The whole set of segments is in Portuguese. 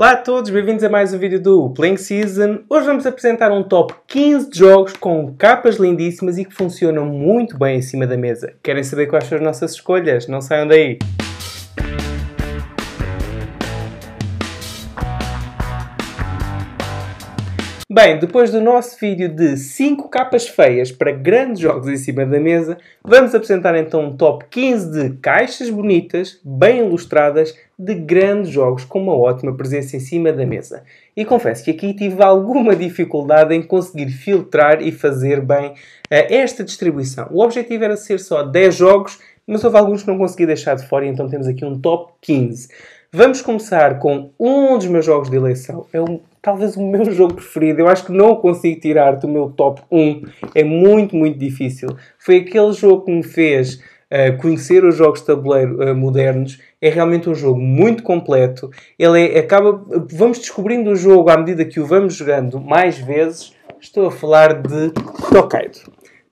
Olá a todos, bem-vindos a mais um vídeo do Playing Season. Hoje vamos apresentar um top 15 de jogos com capas lindíssimas e que funcionam muito bem em cima da mesa. Querem saber quais são as nossas escolhas? Não saiam daí! Bem, depois do nosso vídeo de 5 capas feias para grandes jogos em cima da mesa, vamos apresentar então um top 15 de caixas bonitas, bem ilustradas, de grandes jogos com uma ótima presença em cima da mesa. E confesso que aqui tive alguma dificuldade em conseguir filtrar e fazer bem uh, esta distribuição. O objetivo era ser só 10 jogos, mas houve alguns que não consegui deixar de fora, então temos aqui um top 15. Vamos começar com um dos meus jogos de eleição. É um talvez o meu jogo preferido. Eu acho que não o consigo tirar do meu top 1. É muito, muito difícil. Foi aquele jogo que me fez uh, conhecer os jogos de tabuleiro uh, modernos. É realmente um jogo muito completo. Ele é, acaba. Vamos descobrindo o jogo à medida que o vamos jogando mais vezes. Estou a falar de Tokaido.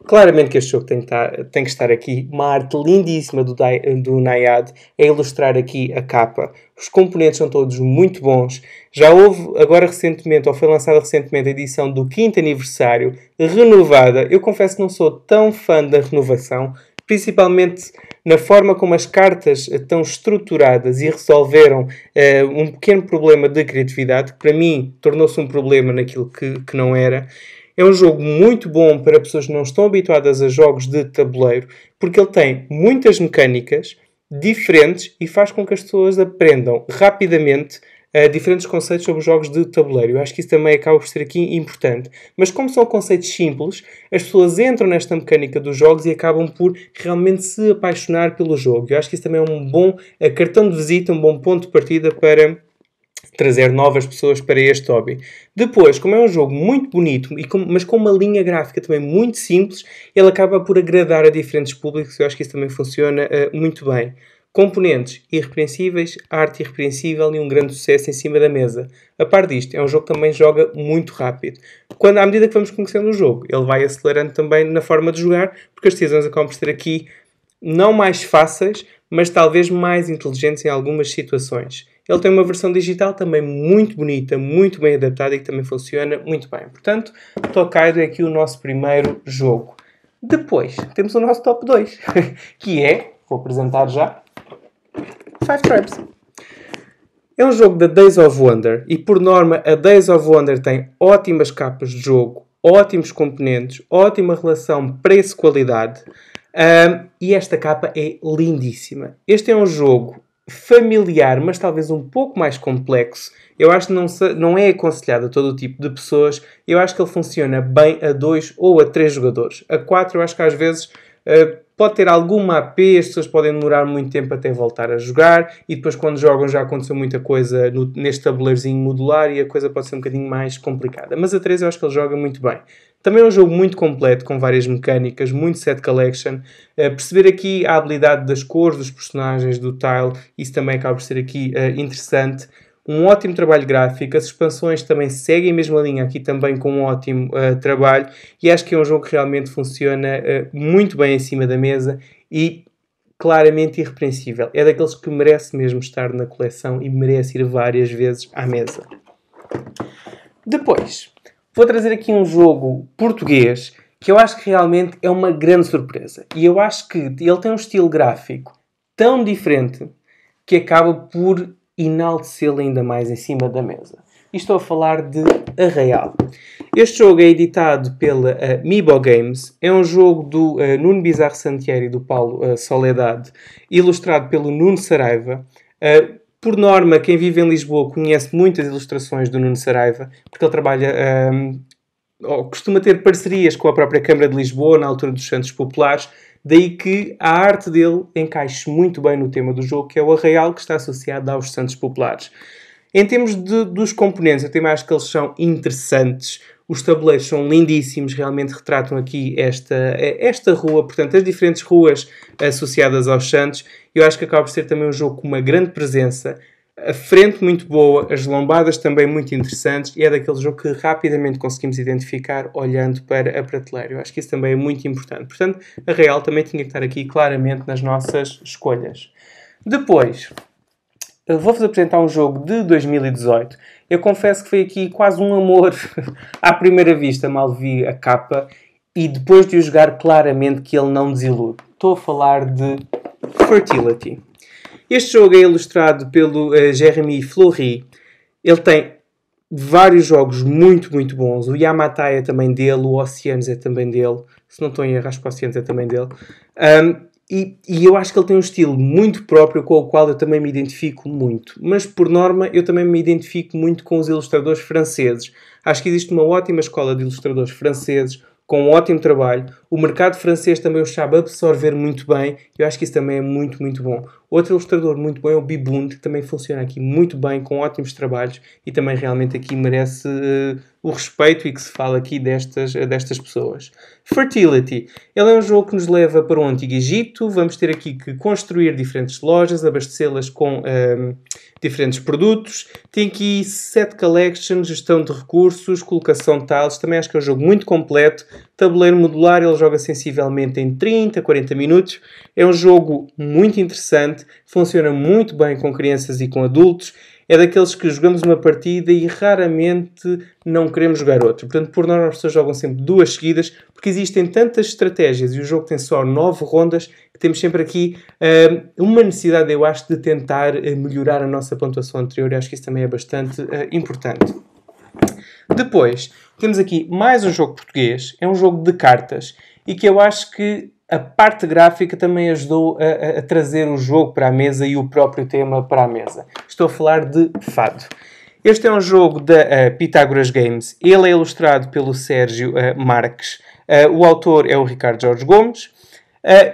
Claramente que este jogo tem que estar, tá, tem que estar aqui. Uma arte lindíssima do, do Nayad a é ilustrar aqui a capa. Os componentes são todos muito bons. Já houve agora recentemente, ou foi lançada recentemente, a edição do 5 aniversário, renovada. Eu confesso que não sou tão fã da renovação, principalmente na forma como as cartas estão estruturadas e resolveram uh, um pequeno problema de criatividade, que para mim tornou-se um problema naquilo que, que não era. É um jogo muito bom para pessoas que não estão habituadas a jogos de tabuleiro, porque ele tem muitas mecânicas diferentes e faz com que as pessoas aprendam rapidamente uh, diferentes conceitos sobre jogos de tabuleiro. Eu acho que isso também acaba por ser aqui importante. Mas como são conceitos simples, as pessoas entram nesta mecânica dos jogos e acabam por realmente se apaixonar pelo jogo. Eu acho que isso também é um bom uh, cartão de visita, um bom ponto de partida para trazer novas pessoas para este hobby. Depois, como é um jogo muito bonito, mas com uma linha gráfica também muito simples, ele acaba por agradar a diferentes públicos. Eu acho que isso também funciona uh, muito bem. Componentes irrepreensíveis, arte irrepreensível e um grande sucesso em cima da mesa. A par disto, é um jogo que também joga muito rápido. Quando, à medida que vamos conhecendo o jogo, ele vai acelerando também na forma de jogar, porque as decisões acabam por ser aqui não mais fáceis, mas talvez mais inteligentes em algumas situações. Ele tem uma versão digital também muito bonita, muito bem adaptada e que também funciona muito bem. Portanto, Tokaido é aqui o nosso primeiro jogo. Depois, temos o nosso top 2, que é, vou apresentar já, Five Tribes. É um jogo da Days of Wonder e, por norma, a Days of Wonder tem ótimas capas de jogo, ótimos componentes, ótima relação preço-qualidade. Um, e esta capa é lindíssima. Este é um jogo familiar, mas talvez um pouco mais complexo. Eu acho que não, não é aconselhado a todo o tipo de pessoas. Eu acho que ele funciona bem a dois ou a três jogadores. A quatro, eu acho que às vezes uh, pode ter alguma AP, as pessoas podem demorar muito tempo até voltar a jogar e depois quando jogam já aconteceu muita coisa no, neste tabuleirozinho modular e a coisa pode ser um bocadinho mais complicada. Mas a 3 eu acho que ele joga muito bem. Também é um jogo muito completo, com várias mecânicas, muito set collection. Uh, perceber aqui a habilidade das cores dos personagens, do tile, isso também acaba por ser aqui uh, interessante. Um ótimo trabalho gráfico, as expansões também seguem a mesma linha aqui também com um ótimo uh, trabalho e acho que é um jogo que realmente funciona muito bem em cima da mesa e claramente irrepreensível. É daqueles que merece mesmo estar na coleção e merece ir várias vezes à mesa. Depois, Vou trazer aqui um jogo português que eu acho que realmente é uma grande surpresa. E eu acho que ele tem um estilo gráfico tão diferente que acaba por enaltecê-lo ainda mais em cima da mesa. E estou a falar de Arraial. Este jogo é editado pela uh, eh, Mibo Games. É um jogo do uh, Nuno Bizarro Santieri e do Paulo uh, Soledade, ilustrado pelo Nuno Saraiva. Uh, por norma, quem vive em Lisboa conhece muitas ilustrações do Nuno Saraiva, porque ele trabalha um, costuma ter parcerias com a própria Câmara de Lisboa na altura dos Santos Populares, daí que a arte dele encaixe muito bem no tema do jogo, que é o arraial que está associado aos Santos Populares. Em termos de, dos componentes, eu também acho que eles são interessantes, os tabuleiros são lindíssimos, realmente retratam aqui esta, esta rua, portanto, as diferentes ruas associadas aos Santos. Eu acho que acaba por ser também um jogo com uma grande presença, a frente muito boa, as lombadas também muito interessantes e é daquele jogo que rapidamente conseguimos identificar olhando para a prateleira. Eu acho que isso também é muito importante. Portanto, a Real também tinha que estar aqui claramente nas nossas escolhas. Depois, vou-vos apresentar um jogo de 2018. Eu confesso que foi aqui quase um amor à primeira vista, mal vi a capa e depois de o jogar, claramente que ele não desilude. Estou a falar de Fertility. Este jogo é ilustrado pelo uh, Jeremy Flory. Ele tem vários jogos muito, muito bons. O Yamatai é também dele, o Oceanos é também dele. Se não estou em erro, acho que o Oceanos é também dele. Um, e, e, eu acho que ele tem um estilo muito próprio com o qual eu também me identifico muito. Mas, por norma, eu também me identifico muito com os ilustradores franceses. Acho que existe uma ótima escola de ilustradores franceses, com um ótimo trabalho. O mercado francês também o sabe absorver muito bem. Eu acho que isso também é muito, muito bom. Outro ilustrador muito bom é o Bibund, que também funciona aqui muito bem, com ótimos trabalhos e também realmente aqui merece uh, o respeito e que se fala aqui destas, eh, destas pessoas. Fertility. Ele é um jogo que nos leva para o Antigo Egito. Vamos ter aqui que construir diferentes lojas, abastecê-las com... Uh, diferentes produtos. Tem aqui set collection, gestão de recursos, colocação de tiles. Também acho que é um jogo muito completo. Tabuleiro modular, ele joga sensivelmente em 30, 40 minutos. É um jogo muito interessante, funciona muito bem com crianças e com adultos é daqueles que jogamos uma partida e raramente não queremos jogar outra. Portanto, por norma, as pessoas jogam sempre duas seguidas, porque existem tantas estratégias e o jogo tem só nove rondas que temos sempre aqui uh, uma necessidade, eu acho, de tentar eh, melhorar a nossa pontuação anterior Eu acho que isso também é bastante uh, importante. Depois, temos aqui mais um jogo português, é um jogo de cartas e que eu acho que a parte gráfica também ajudou a, a, trazer o jogo para a mesa e o próprio tema para a mesa. Estou a falar de Fado. Este é um jogo da uh, eh, Pitágoras Games. Ele é ilustrado pelo Sérgio uh, Marques. Uh, o autor é o Ricardo Jorge Gomes.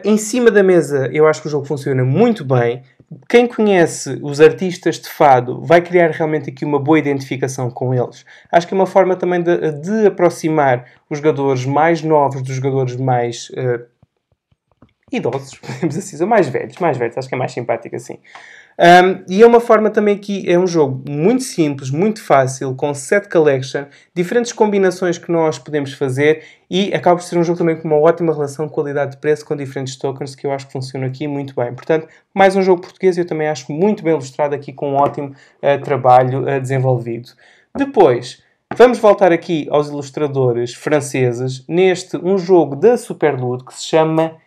em cima da mesa, eu acho que o jogo funciona muito bem. Quem conhece os artistas de fado vai criar realmente aqui uma boa identificação com eles. Acho que é uma forma também de, de aproximar os jogadores mais novos dos jogadores mais idosos, podemos assim mais velhos, mais velhos, acho que é mais simpático assim. Um, e é uma forma também que é um jogo muito simples, muito fácil, com set collection, diferentes combinações que nós podemos fazer e acaba por ser um jogo também com uma ótima relação qualidade-preço com diferentes tokens que eu acho que funciona aqui muito bem. Portanto, mais um jogo português eu também acho muito bem ilustrado aqui com um ótimo uh, trabalho uh, desenvolvido. Depois, Vamos voltar aqui aos ilustradores franceses neste um jogo da Superloot que se chama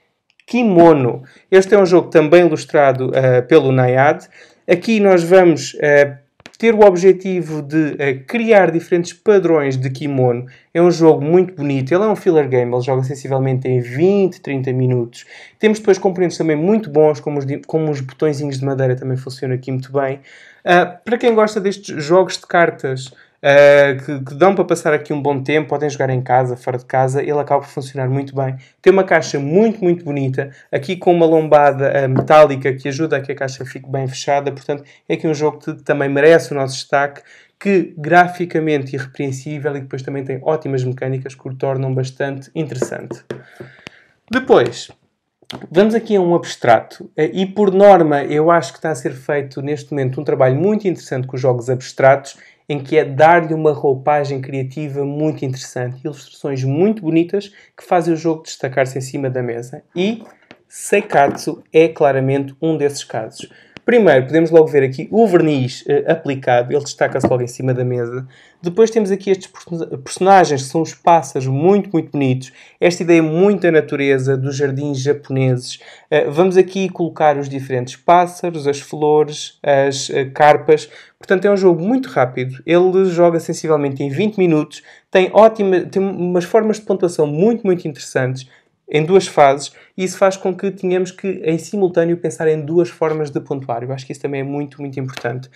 Kimono. Este é um jogo também ilustrado uh, pelo Nayad. Aqui nós vamos uh, ter o objetivo de uh, criar diferentes padrões de kimono. É um jogo muito bonito, ele é um filler game, ele joga sensivelmente em 20, 30 minutos. Temos depois componentes também muito bons, como os, como os botõezinhos de madeira também funcionam aqui muito bem. Uh, para quem gosta destes jogos de cartas eh, que, que, dão para passar aqui um bom tempo, podem jogar em casa, fora de casa, ele acaba por funcionar muito bem. Tem uma caixa muito, muito bonita, aqui com uma lombada uh, metálica que ajuda a que a caixa fique bem fechada, portanto é aqui um jogo que também merece o nosso destaque que graficamente irrepreensível e depois também tem ótimas mecânicas que o tornam bastante interessante. Depois, vamos aqui a um abstrato. Eh, e por norma, eu acho que está a ser feito neste momento um trabalho muito interessante com os jogos abstratos em que é dar-lhe uma roupagem criativa muito interessante, ilustrações muito bonitas que fazem o jogo destacar-se em cima da mesa. E Seikatsu é claramente um desses casos. Primeiro, podemos logo ver aqui o verniz uh, aplicado, ele destaca-se logo em cima da mesa. Depois temos aqui estes personagens, que são os pássaros muito, muito bonitos. Esta ideia é muito da natureza, dos jardins japoneses. Uh, vamos aqui colocar os diferentes pássaros, as flores, as uh, carpas. Portanto, é um jogo muito rápido. Ele joga sensivelmente em 20 minutos. Tem ótima, tem umas formas de pontuação muito, muito interessantes em duas fases, e isso faz com que tenhamos que, em simultâneo, pensar em duas formas de pontuar. Eu acho que isso também é muito, muito importante.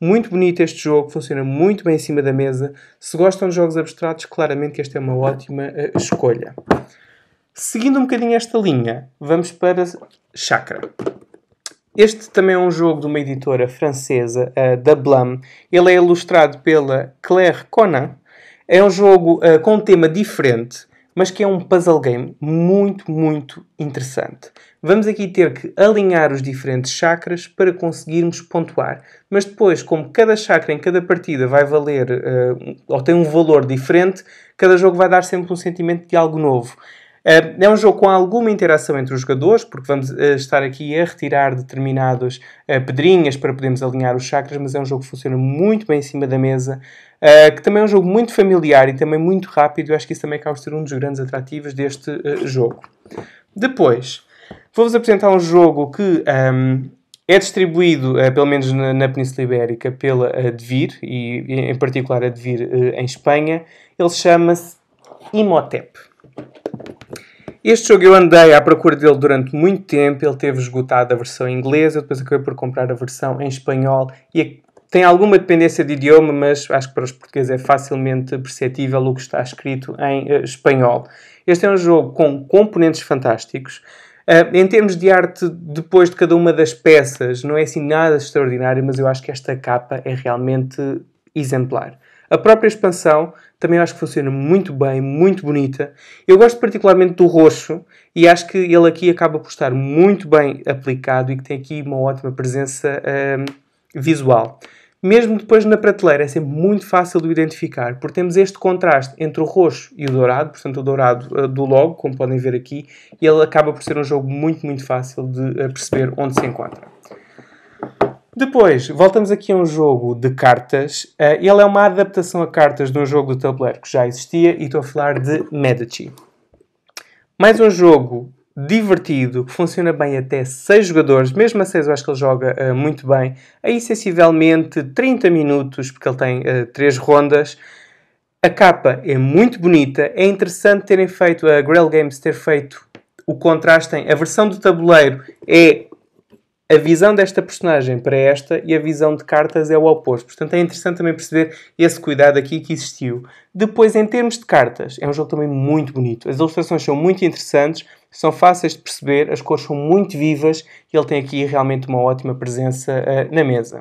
Muito bonito este jogo, funciona muito bem em cima da mesa. Se gostam de jogos abstratos, claramente que esta é uma ótima uh, escolha. Seguindo um bocadinho esta linha, vamos para Chakra. Este também é um jogo de uma editora francesa, uh, da Blum. Ele é ilustrado pela Claire Conan. É um jogo uh, com um tema diferente mas que é um puzzle game muito, muito interessante. Vamos aqui ter que alinhar os diferentes chakras para conseguirmos pontuar, mas depois, como cada chakra em cada partida vai valer uh, ou tem um valor diferente, cada jogo vai dar sempre um sentimento de algo novo. Eh, é um jogo com alguma interação entre os jogadores, porque vamos eh, estar aqui a retirar determinadas eh, pedrinhas para podermos alinhar os chakras, mas é um jogo que funciona muito bem em cima da mesa, que também é um jogo muito familiar e também muito rápido. Eu acho que isso também acaba de ser um dos grandes atrativos deste jogo. Depois, vou-vos apresentar um jogo que um, ehm, é distribuído, pelo menos na, Península Ibérica, pela Advir, e em particular a Advir em Espanha. Ele chama-se Imotep. Este jogo eu andei à procura dele durante muito tempo, ele teve esgotado a versão inglesa, depois acabei por comprar a versão em espanhol e é- tem alguma dependência de idioma, mas acho que para os portugueses é facilmente perceptível o que está escrito em uh, espanhol. Este é um jogo com componentes fantásticos. Uh, em termos de arte, depois de cada uma das peças, não é assim nada extraordinário, mas eu acho que esta capa é realmente exemplar. A própria expansão também acho que funciona muito bem, muito bonita. Eu gosto particularmente do roxo e acho que ele aqui acaba por estar muito bem aplicado e que tem aqui uma ótima presença um, visual. Mesmo depois na prateleira é sempre muito fácil de identificar, porque temos este contraste entre o roxo e o dourado, portanto o dourado eh, do logo, como podem ver aqui, e ele acaba por ser um jogo muito, muito fácil de eh, perceber onde se encontra. Depois, voltamos aqui a um jogo de cartas. Eh, ele é uma adaptação a cartas de um jogo do tabuleiro que já existia e estou a falar de Medici. Mais um jogo divertido, que funciona bem até 6 jogadores, mesmo a 6 eu acho que ele joga uh, muito bem, aí sensivelmente 30 minutos, porque ele tem uh, eh, 3 rondas. A capa é muito bonita, é interessante terem feito, a Grail Games ter feito o contraste, a versão do tabuleiro é a visão desta personagem para esta e a visão de cartas é o oposto. Portanto, é interessante também perceber esse cuidado aqui que existiu. Depois, em termos de cartas, é um jogo também muito bonito. As ilustrações são muito interessantes, são fáceis de perceber, as cores são muito vivas e ele tem aqui realmente uma ótima presença uh, na mesa.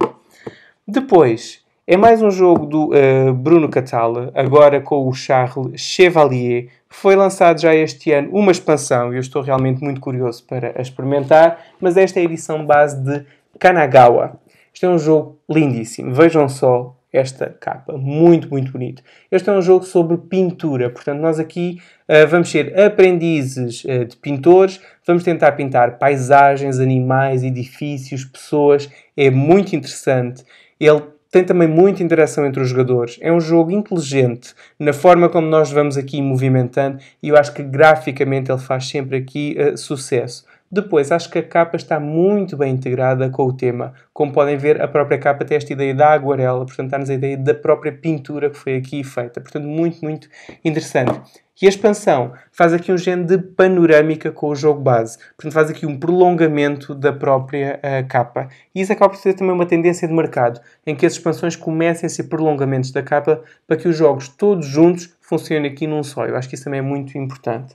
Depois, é mais um jogo do uh, Bruno Catala, agora com o Charles Chevalier, foi lançado já este ano uma expansão e eu estou realmente muito curioso para a experimentar, mas esta é a edição base de Kanagawa. Este é um jogo lindíssimo, vejam só esta capa, muito, muito bonito. Este é um jogo sobre pintura, portanto, nós aqui uh, vamos ser aprendizes uh, de pintores, vamos tentar pintar paisagens, animais, edifícios, pessoas, é muito interessante. Ele tem também muita interação entre os jogadores. É um jogo inteligente na forma como nós vamos aqui movimentando e eu acho que graficamente ele faz sempre aqui uh, sucesso. Depois, acho que a capa está muito bem integrada com o tema. Como podem ver, a própria capa tem esta ideia da aguarela, portanto, dá-nos a ideia da própria pintura que foi aqui feita. Portanto, muito, muito interessante. E a expansão faz aqui um género de panorâmica com o jogo base. Portanto, faz aqui um prolongamento da própria uh, capa. E isso acaba por ser também uma tendência de mercado, em que as expansões comecem a ser prolongamentos da capa para que os jogos todos juntos funcionem aqui num só. Eu acho que isso também é muito importante.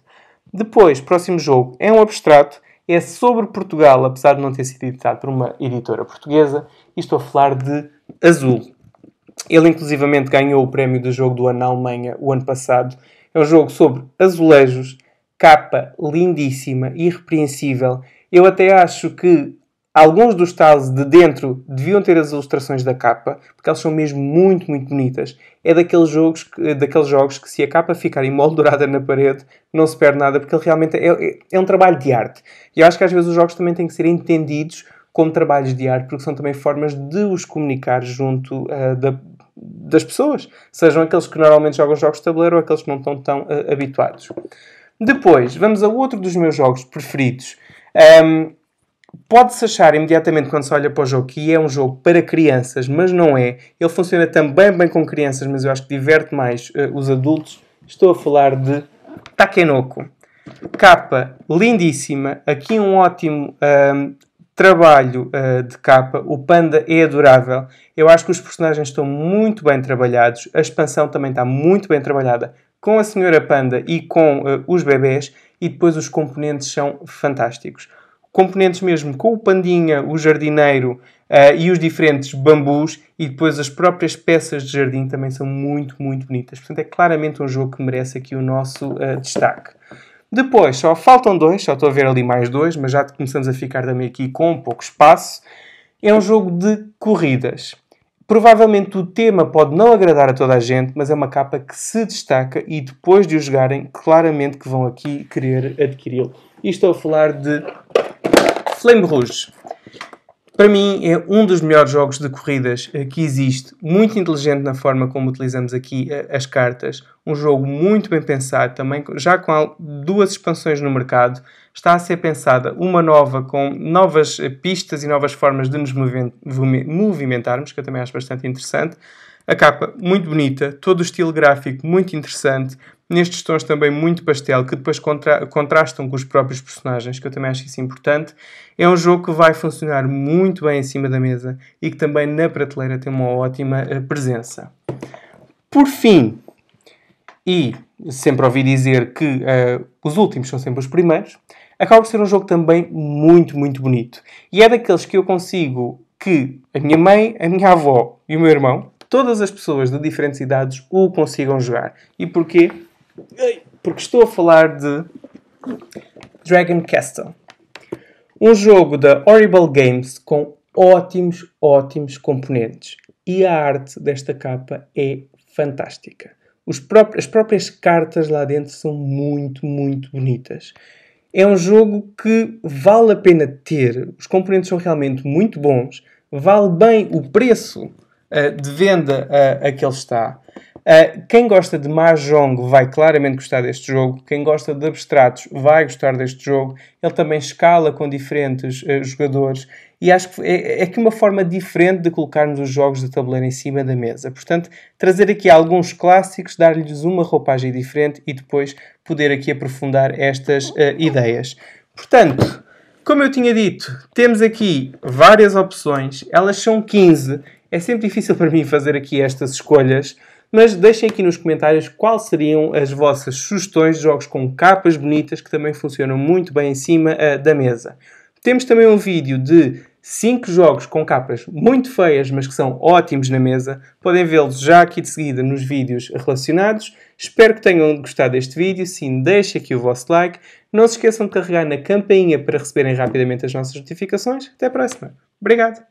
Depois, próximo jogo, é um abstrato é sobre Portugal, apesar de não ter sido editado por uma editora portuguesa, e estou a falar de Azul. Ele, inclusivamente, ganhou o prémio do jogo do ano na Alemanha o ano passado. É um jogo sobre azulejos, capa lindíssima, irrepreensível. Eu até acho que Alguns dos tazos de dentro deviam ter as ilustrações da capa, porque elas são mesmo muito, muito bonitas. É daqueles jogos que, daqueles jogos que se a capa ficar emoldurada na parede, não se perde nada, porque ele realmente é, é, é um trabalho de arte. E eu acho que às vezes os jogos também têm que ser entendidos como trabalhos de arte, porque são também formas de os comunicar junto uh, da, das pessoas, sejam aqueles que normalmente jogam jogos de tabuleiro ou aqueles que não estão tão uh, habituados. Depois, vamos a outro dos meus jogos preferidos. Um, Pode-se achar imediatamente quando se olha para o jogo que é um jogo para crianças, mas não é. Ele funciona também bem com crianças, mas eu acho que diverte mais uh, os adultos. Estou a falar de Takenoko. Capa lindíssima, aqui um ótimo ehm, trabalho uh, de capa. O panda é adorável. Eu acho que os personagens estão muito bem trabalhados, a expansão também está muito bem trabalhada com a senhora panda e com uh, os bebés, e depois os componentes são fantásticos componentes mesmo com o pandinha, o jardineiro uh, e os diferentes bambus e depois as próprias peças de jardim também são muito, muito bonitas. Portanto, é claramente um jogo que merece aqui o nosso uh, destaque. Depois, só faltam dois, só estou a ver ali mais dois, mas já começamos a ficar também aqui com um pouco espaço. É um jogo de corridas. Provavelmente o tema pode não agradar a toda a gente, mas é uma capa que se destaca e depois de o jogarem, claramente que vão aqui querer adquiri-lo. E estou a falar de Flame Rouge. Para mim é um dos melhores jogos de corridas eh, que existe, muito inteligente na forma como utilizamos aqui eh, as cartas, um jogo muito bem pensado também, já com duas expansões no mercado, está a ser pensada uma nova com novas eh, pistas e novas formas de nos movimentarmos, que eu também acho bastante interessante. A capa muito bonita, todo o estilo gráfico muito interessante, nestes tons também muito pastel, que depois contra contrastam com os próprios personagens, que eu também acho isso importante. É um jogo que vai funcionar muito bem em cima da mesa e que também na prateleira tem uma ótima eh, presença. Por fim, e sempre ouvi dizer que uh, os últimos são sempre os primeiros, acaba por ser um jogo também muito, muito bonito. E é daqueles que eu consigo que a minha mãe, a minha avó e o meu irmão, todas as pessoas de diferentes idades, o consigam jogar. E porquê? Porque estou a falar de Dragon Castle. Um jogo da Horrible Games com ótimos, ótimos componentes. E a arte desta capa é fantástica. as próprias cartas lá dentro são muito, muito bonitas. É um jogo que vale a pena ter. Os componentes são realmente muito bons. Vale bem o preço uh, de venda uh, a que ele está. Uh, quem gosta de Mahjong vai claramente gostar deste jogo. Quem gosta de abstratos vai gostar deste jogo. Ele também escala com diferentes uh, jogadores e acho que é, é que uma forma diferente de colocarmos os jogos de tabuleiro em cima da mesa. Portanto, trazer aqui alguns clássicos, dar-lhes uma roupagem diferente e depois poder aqui aprofundar estas uh, ideias. Portanto, como eu tinha dito, temos aqui várias opções, elas são 15. É sempre difícil para mim fazer aqui estas escolhas mas deixem aqui nos comentários quais seriam as vossas sugestões de jogos com capas bonitas que também funcionam muito bem em cima uh, da mesa. Temos também um vídeo de 5 jogos com capas muito feias, mas que são ótimos na mesa. Podem vê-los já aqui de seguida nos vídeos relacionados. Espero que tenham gostado deste vídeo. Sim, deixem aqui o vosso like. Não se esqueçam de carregar na campainha para receberem rapidamente as nossas notificações. Até a próxima. Obrigado!